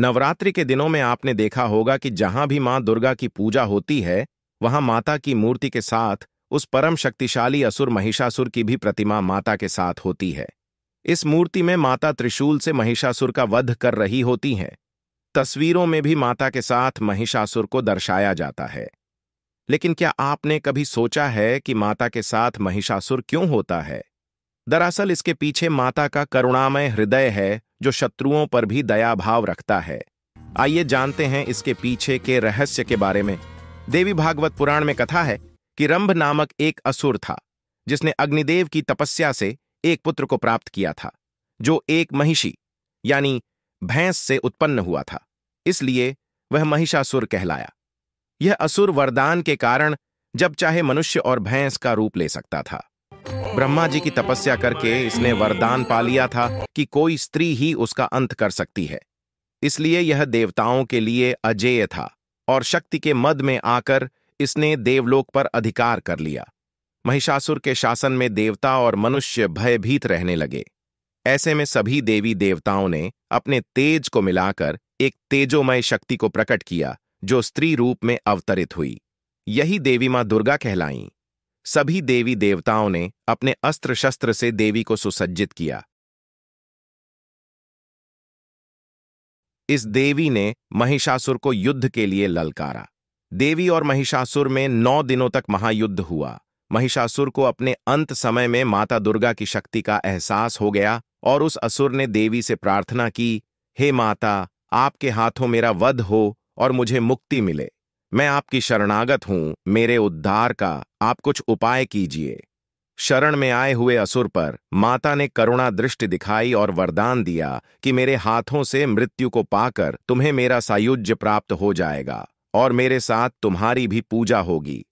नवरात्रि के दिनों में आपने देखा होगा कि जहां भी मां दुर्गा की पूजा होती है वहां माता की मूर्ति के साथ उस परम शक्तिशाली असुर महिषासुर की भी प्रतिमा माता के साथ होती है इस मूर्ति में माता त्रिशूल से महिषासुर का वध कर रही होती हैं तस्वीरों में भी माता के साथ महिषासुर को दर्शाया जाता है लेकिन क्या आपने कभी सोचा है कि माता के साथ महिषासुर क्यों होता है दरअसल इसके पीछे माता का करुणामय हृदय है जो शत्रुओं पर भी दया भाव रखता है आइए जानते हैं इसके पीछे के रहस्य के बारे में देवी भागवत पुराण में कथा है कि रंभ नामक एक असुर था जिसने अग्निदेव की तपस्या से एक पुत्र को प्राप्त किया था जो एक महिषी यानी भैंस से उत्पन्न हुआ था इसलिए वह महिषासुर कहलाया यह असुर वरदान के कारण जब चाहे मनुष्य और भैंस का रूप ले सकता था ब्रह्मा जी की तपस्या करके इसने वरदान पा लिया था कि कोई स्त्री ही उसका अंत कर सकती है इसलिए यह देवताओं के लिए अजेय था और शक्ति के मद में आकर इसने देवलोक पर अधिकार कर लिया महिषासुर के शासन में देवता और मनुष्य भयभीत रहने लगे ऐसे में सभी देवी देवताओं ने अपने तेज को मिलाकर एक तेजोमय शक्ति को प्रकट किया जो स्त्री रूप में अवतरित हुई यही देवी मां दुर्गा कहलाईं सभी देवी देवताओं ने अपने अस्त्र शस्त्र से देवी को सुसज्जित किया इस देवी ने महिषासुर को युद्ध के लिए ललकारा देवी और महिषासुर में नौ दिनों तक महायुद्ध हुआ महिषासुर को अपने अंत समय में माता दुर्गा की शक्ति का एहसास हो गया और उस असुर ने देवी से प्रार्थना की हे माता आपके हाथों मेरा वध हो और मुझे मुक्ति मिले मैं आपकी शरणागत हूं मेरे उद्धार का आप कुछ उपाय कीजिए शरण में आए हुए असुर पर माता ने करुणा दृष्टि दिखाई और वरदान दिया कि मेरे हाथों से मृत्यु को पाकर तुम्हें मेरा सायुज्य प्राप्त हो जाएगा और मेरे साथ तुम्हारी भी पूजा होगी